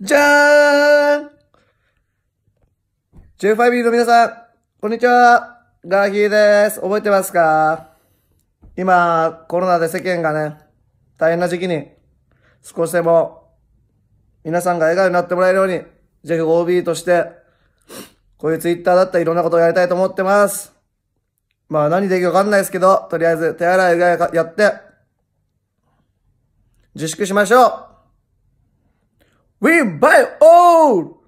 じゃーん !J5B の皆さん、こんにちはガーヒーです。覚えてますか今、コロナで世間がね、大変な時期に、少しでも、皆さんが笑顔になってもらえるように、ぜひ OB として、こういうツイッターだったらいろんなことをやりたいと思ってます。まあ何でいいかわかんないですけど、とりあえず手洗いがやって、自粛しましょう We buy old.